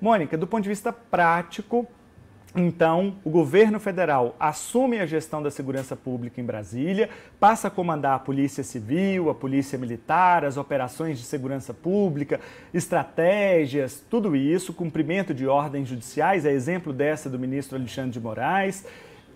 Mônica, do ponto de vista prático, então, o governo federal assume a gestão da segurança pública em Brasília, passa a comandar a Polícia Civil, a Polícia Militar, as operações de segurança pública, estratégias, tudo isso, cumprimento de ordens judiciais, é exemplo dessa do ministro Alexandre de Moraes,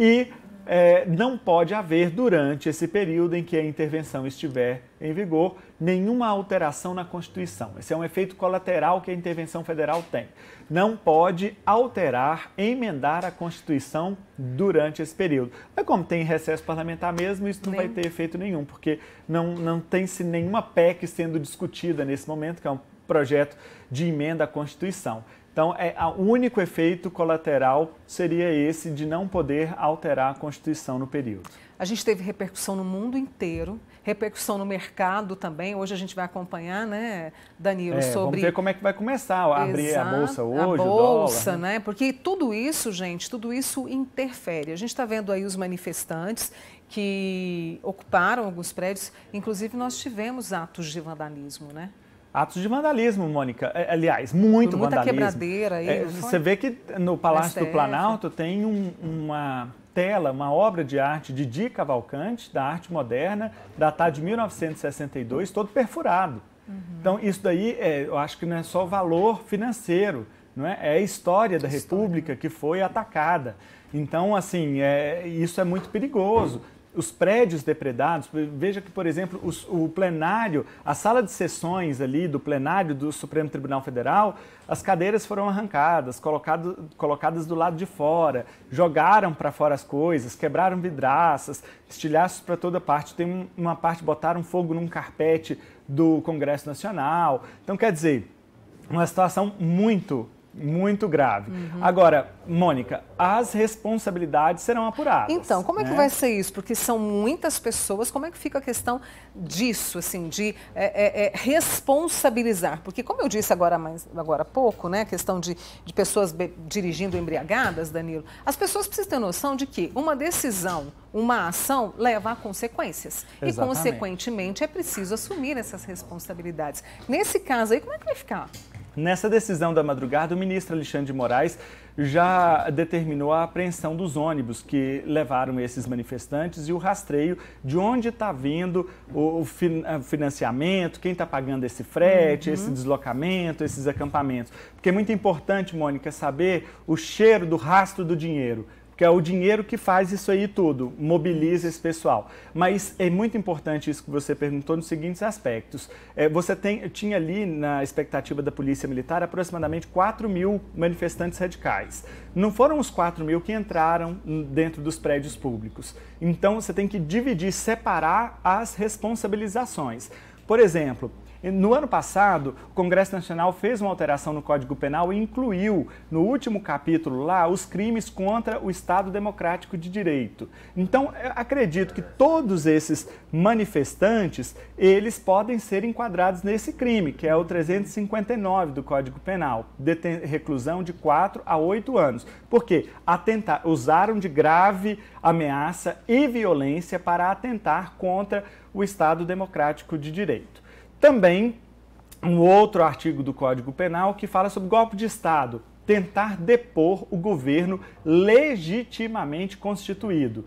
e é, não pode haver, durante esse período em que a intervenção estiver em vigor, nenhuma alteração na Constituição. Esse é um efeito colateral que a intervenção federal tem. Não pode alterar, emendar a Constituição durante esse período. Mas é como tem recesso parlamentar mesmo, isso não vai ter efeito nenhum, porque não, não tem-se nenhuma PEC sendo discutida nesse momento, que é um projeto de emenda à Constituição. Então, é, o único efeito colateral seria esse de não poder alterar a Constituição no período. A gente teve repercussão no mundo inteiro, repercussão no mercado também. Hoje a gente vai acompanhar, né, Danilo, é, sobre. Vamos ver como é que vai começar a abrir Exato, a bolsa hoje, a bolsa, dólar, né? né? Porque tudo isso, gente, tudo isso interfere. A gente está vendo aí os manifestantes que ocuparam alguns prédios. Inclusive, nós tivemos atos de vandalismo, né? Atos de vandalismo, Mônica. É, aliás, muito muita vandalismo. Muita quebradeira aí. É, você vê que no Palácio do Planalto tem um, uma tela, uma obra de arte de Di Cavalcante, da arte moderna, datada de 1962, todo perfurado. Uhum. Então, isso daí, é, eu acho que não é só o valor financeiro, não é? é a história da República né? que foi atacada. Então, assim, é, isso é muito perigoso os prédios depredados, veja que, por exemplo, os, o plenário, a sala de sessões ali do plenário do Supremo Tribunal Federal, as cadeiras foram arrancadas, colocado, colocadas do lado de fora, jogaram para fora as coisas, quebraram vidraças, estilhaços para toda parte. Tem uma parte, botaram fogo num carpete do Congresso Nacional. Então, quer dizer, uma situação muito muito grave. Uhum. Agora, Mônica, as responsabilidades serão apuradas. Então, como é né? que vai ser isso? Porque são muitas pessoas, como é que fica a questão disso, assim, de é, é, é responsabilizar? Porque, como eu disse agora, mais, agora há pouco, né, a questão de, de pessoas dirigindo embriagadas, Danilo, as pessoas precisam ter noção de que uma decisão, uma ação leva a consequências. Exatamente. E, consequentemente, é preciso assumir essas responsabilidades. Nesse caso aí, como é que vai ficar? Nessa decisão da madrugada, o ministro Alexandre de Moraes já determinou a apreensão dos ônibus que levaram esses manifestantes e o rastreio de onde está vindo o eh, financiamento, quem está pagando esse frete, uhum. esse deslocamento, esses acampamentos. Porque é muito importante, Mônica, saber o cheiro do rastro do dinheiro porque é o dinheiro que faz isso aí tudo, mobiliza esse pessoal. Mas é muito importante isso que você perguntou nos seguintes aspectos. É, você tem, tinha ali na expectativa da Polícia Militar aproximadamente 4 mil manifestantes radicais. Não foram os 4 mil que entraram dentro dos prédios públicos. Então você tem que dividir, separar as responsabilizações. Por exemplo, no ano passado, o Congresso Nacional fez uma alteração no Código Penal e incluiu no último capítulo lá os crimes contra o Estado Democrático de Direito. Então, acredito que todos esses manifestantes, eles podem ser enquadrados nesse crime, que é o 359 do Código Penal, reclusão de 4 a 8 anos. Porque atentar, usaram de grave ameaça e violência para atentar contra o Estado Democrático de Direito. Também um outro artigo do Código Penal que fala sobre golpe de Estado, tentar depor o governo legitimamente constituído,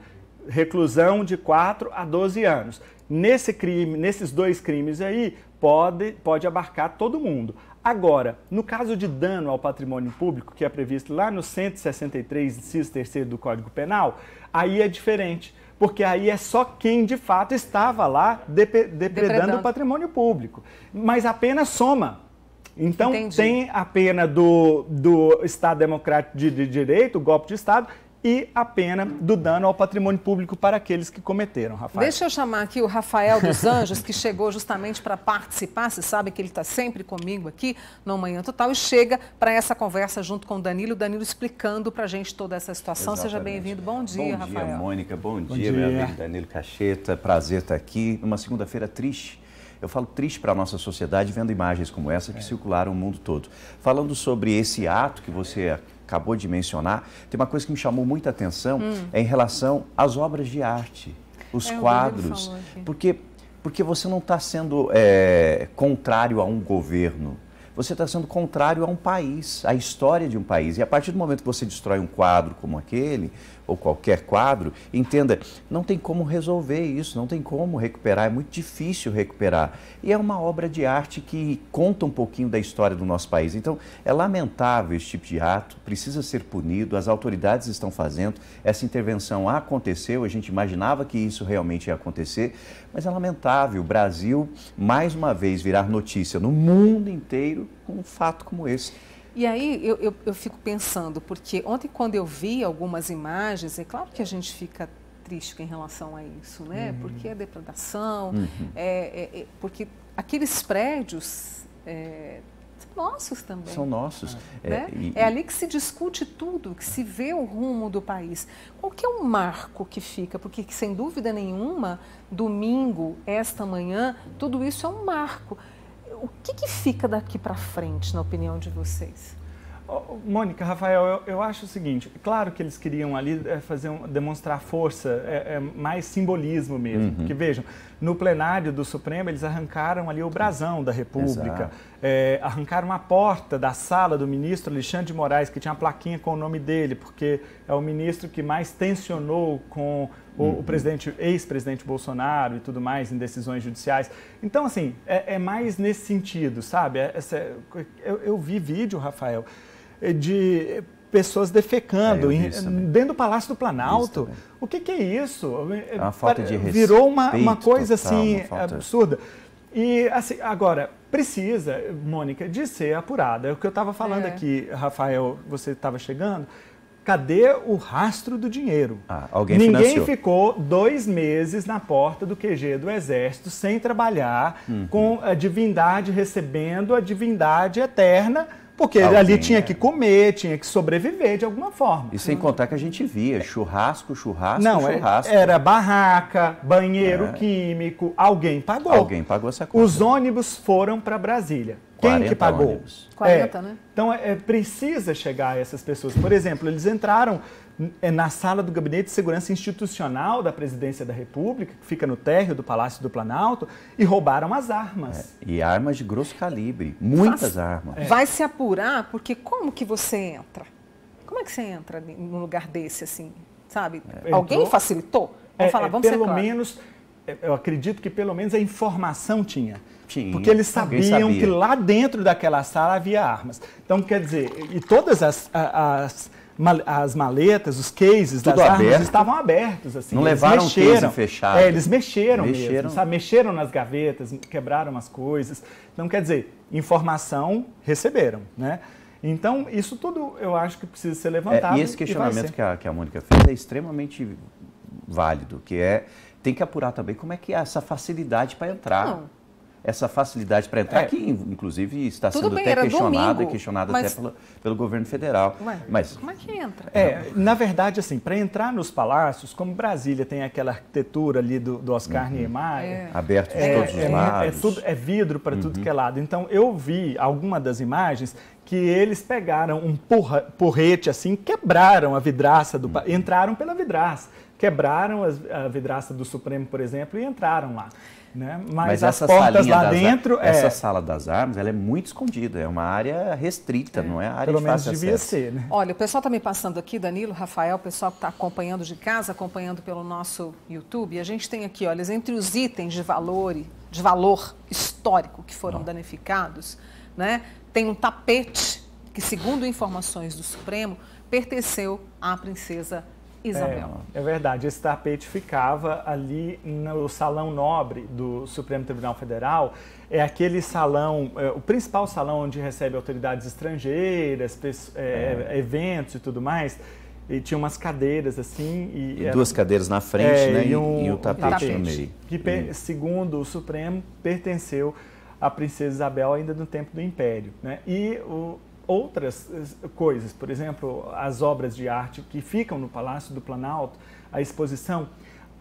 reclusão de 4 a 12 anos. Nesse crime, nesses dois crimes aí, pode, pode abarcar todo mundo. Agora, no caso de dano ao patrimônio público, que é previsto lá no 163, inciso 3 do Código Penal, aí é diferente porque aí é só quem de fato estava lá depredando, depredando, o patrimônio público. Mas a pena soma. Então Entendi. tem a pena do, do Estado Democrático de, de Direito, o golpe de Estado, e a pena do dano ao patrimônio público para aqueles que cometeram, Rafael. Deixa eu chamar aqui o Rafael dos Anjos, que chegou justamente para participar. Você sabe que ele está sempre comigo aqui no Manhã Total e chega para essa conversa junto com o Danilo. O Danilo explicando para a gente toda essa situação. Exatamente. Seja bem-vindo. Bom dia, Bom dia, Rafael. Mônica. Bom, Bom dia, meu amigo Danilo Cacheta. Prazer estar tá aqui. Uma segunda-feira triste. Eu falo triste para a nossa sociedade vendo imagens como essa que é. circularam o mundo todo. Falando sobre esse ato que você acabou de mencionar, tem uma coisa que me chamou muita atenção hum. é em relação às obras de arte, os é, quadros. Porque, porque você não está sendo é, contrário a um governo você está sendo contrário a um país, à história de um país. E a partir do momento que você destrói um quadro como aquele, ou qualquer quadro, entenda, não tem como resolver isso, não tem como recuperar, é muito difícil recuperar. E é uma obra de arte que conta um pouquinho da história do nosso país. Então, é lamentável esse tipo de ato, precisa ser punido, as autoridades estão fazendo, essa intervenção aconteceu, a gente imaginava que isso realmente ia acontecer, mas é lamentável o Brasil, mais uma vez, virar notícia no mundo inteiro com, um fato como esse. E aí eu, eu, eu, fico pensando, porque ontem quando eu vi algumas imagens, é claro que a gente fica triste em relação a isso, né? Uhum. Porque a é depredação, uhum. é, é, é, porque aqueles prédios é, nossos também. São nossos. É, né? É, e, é, ali que se discute tudo, que se vê o rumo do país. Qual que é o marco que fica? Porque, sem dúvida nenhuma, domingo, esta manhã, tudo isso é um marco o que, que fica daqui para frente, na opinião de vocês? Mônica, Rafael, eu, eu, acho o seguinte: claro que eles queriam ali é, fazer um, demonstrar força, é, é mais simbolismo mesmo. Uhum. Porque vejam, no plenário do Supremo eles arrancaram ali o brasão da República, é, arrancaram a porta da sala do ministro Alexandre de Moraes, que tinha uma plaquinha com o nome dele, porque é o ministro que mais tensionou com o, o uhum. presidente, ex-presidente Bolsonaro e tudo mais em decisões judiciais. Então, assim, é, é mais nesse sentido, sabe? É, essa, eu, eu vi vídeo, Rafael, eh, de pessoas defecando é, dentro do Palácio do Planalto. O que, que, é isso? É uma eh, falta de respeito. Virou uma, uma coisa total, assim uma falta... absurda. E assim, agora, precisa, Mônica, de ser apurada. É o que eu estava falando é. aqui, Rafael, você estava chegando, Cadê o rastro do dinheiro? Ah, alguém Ninguém financiou. ficou dois meses na porta do QG do Exército sem trabalhar, uhum. com a divindade recebendo a divindade eterna porque Alguém, ali tinha é. que comer, tinha que sobreviver de alguma forma. E sem contar que a gente via churrasco, churrasco, Não, é, churrasco. Era barraca, banheiro é. químico, alguém pagou. Alguém pagou essa conta. Os ônibus foram para Brasília. Quem que pagou? Ônibus. 40, é. né? Então é, precisa chegar a essas pessoas. Por exemplo, eles entraram é na sala do Gabinete de Segurança Institucional da Presidência da República, que fica no térreo do Palácio do Planalto, e roubaram as armas. É, e armas de grosso calibre, muitas armas. É. Vai se apurar, porque como que você entra? Como é que você entra num lugar desse, assim, sabe? É. Alguém Entrou? facilitou? Vamos é, falar, é, vamos pelo ser claro. menos, eu acredito que pelo menos a informação tinha. Tinha, porque eles sabiam sabia. que lá dentro daquela sala havia armas. Então, quer dizer, e todas as, as as maletas, os cases Tudo das aberto. armas estavam abertos. Assim, não levaram mexeram, case fechado. É, eles mexeram, mexeram mesmo, sabe? Mexeram nas gavetas, quebraram as coisas. Então, quer dizer, informação receberam, né? Então, isso tudo eu acho que precisa ser levantado. É, e esse questionamento e que, a, que a Mônica fez é extremamente válido, que é, tem que apurar também como é que é essa facilidade para entrar essa facilidade para entrar, é. que inclusive está Tudo sendo bem, até questionada, domingo, questionada mas... até pelo governo federal. Ué, mas como é que entra? É, é na verdade, assim, para entrar nos palácios, como Brasília tem aquela arquitetura ali do, do Oscar uhum. Niemeyer... É. Aberto de é, todos os é, é lados. É, tudo, é vidro para uhum. tudo que é uhum. lado. Então, eu vi alguma das imagens que eles pegaram um porra, porrete assim, quebraram a vidraça do... Uhum. Entraram pela vidraça. Quebraram a, a vidraça do Supremo, por exemplo, e entraram lá. Né? Mas, Mas essa portas lá dentro. Ar... É... Essa sala das armas ela é muito escondida, é uma área restrita, é, não é área Pelo de menos devia acesso. ser. Né? Olha, o pessoal está me passando aqui, Danilo, Rafael, o pessoal que está acompanhando de casa, acompanhando pelo nosso YouTube. A gente tem aqui, olha, entre os itens de valor, de valor histórico que foram danificados, né, tem um tapete que, segundo informações do Supremo, pertenceu à princesa é, é, verdade. Esse tapete ficava ali no salão nobre do Supremo Tribunal Federal. É aquele salão, é, o principal salão onde recebe autoridades estrangeiras, é, é, eventos e tudo mais. E tinha umas cadeiras assim. E, e era, duas cadeiras na frente, é, né? E, um, e o tapete, tapete, no meio. Que, per, segundo o Supremo, pertenceu à princesa Isabel ainda no tempo do Império. Né? E o, outras eh, coisas, por exemplo, as obras de arte que ficam no Palácio do Planalto, a exposição,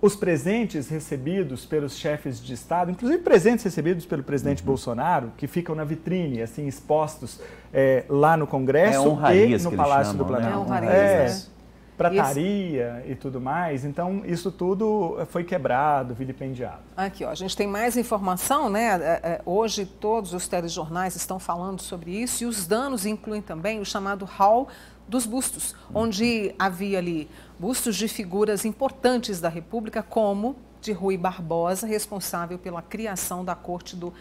os presentes recebidos pelos chefes de Estado, inclusive presentes recebidos pelo presidente uhum. Bolsonaro, que ficam na vitrine, assim, expostos é, lá no Congresso é e no Palácio chamam, do né? Planalto. Né? É honrarias, é. Né? prataria isso. e tudo mais. Então, isso tudo foi quebrado, vilipendiado. Aqui, ó, a gente tem mais informação, né? É, é, hoje todos os telejornais estão falando sobre isso e os danos incluem também o chamado hall dos bustos, onde havia ali bustos de figuras importantes da República, como de Rui Barbosa, responsável pela criação da corte do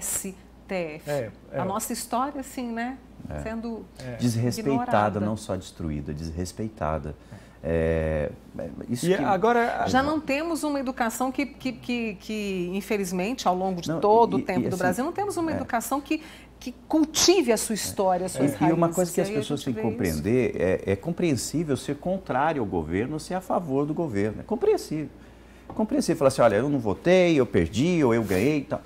STF. É, é. A nossa história, assim, né? é. sendo é. desrespeitada, ignorada. não só destruída, desrespeitada. É, é, é isso que... agora já não temos uma educação que, que, que, que infelizmente, ao longo de não, todo e, o tempo e, do assim, Brasil, não temos uma é. educação que, que cultive a sua história, a sua é. Raízes. E uma coisa que as pessoas têm que compreender é, é, compreensível ser contrário ao governo, ser a favor do governo. É compreensível. Compreensível falar assim, olha, eu não votei, eu perdi, ou eu ganhei e tal.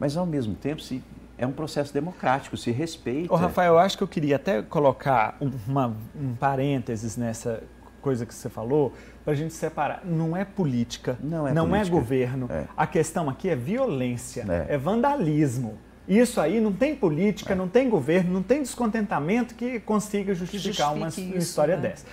Mas ao mesmo tempo, se é um processo democrático, se respeita. Ô, Rafael, eu acho que eu queria até colocar uma, um parênteses nessa coisa que você falou, para a gente separar. Não é política, não é, não é política. é governo. É. A questão aqui é violência, é, é vandalismo. Isso aí não tem política, é. não tem governo, não tem descontentamento que consiga justificar Justifique uma, isso, história né? dessa.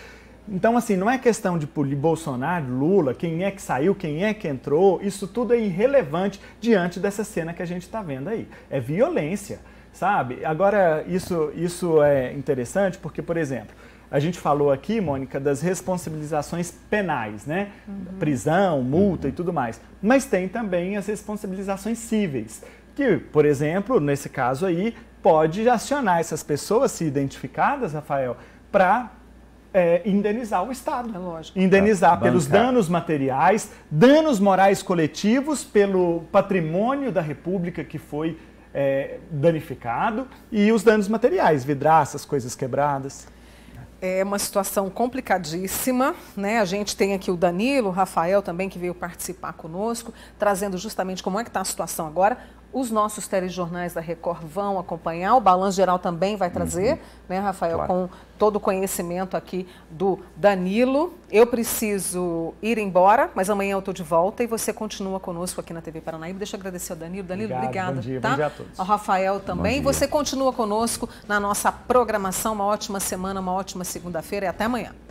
Então, assim, não é questão de Bolsonaro, Lula, quem é que saiu, quem é que entrou, isso tudo é irrelevante diante dessa cena que a gente está vendo aí. É violência, sabe? Agora, isso, isso é interessante porque, por exemplo, a gente falou aqui, Mônica, das responsabilizações penais, né? Uhum. Prisão, multa uhum. e tudo mais. Mas tem também as responsabilizações cíveis, que, por exemplo, nesse caso aí, pode acionar essas pessoas, se identificadas, Rafael, para é, indenizar o Estado. É lógico. Indenizar tá. pelos danos materiais, danos morais coletivos, pelo patrimônio da República que foi é, danificado e os danos materiais, vidraças, coisas quebradas. É uma situação complicadíssima, né? A gente tem aqui o Danilo, o Rafael também, que veio participar conosco, trazendo justamente como é que está a situação agora. Os nossos telejornais da Record vão acompanhar, o Balanço Geral também vai trazer, uhum. né, Rafael, claro. com todo o conhecimento aqui do Danilo. Eu preciso ir embora, mas amanhã eu estou de volta e você continua conosco aqui na TV Paranaíba. Deixa eu agradecer ao Danilo. Danilo, obrigado, obrigada. Bom dia, tá? bom dia a todos. Ao Rafael também. Você continua conosco na nossa programação. Uma ótima semana, uma ótima segunda-feira e até amanhã.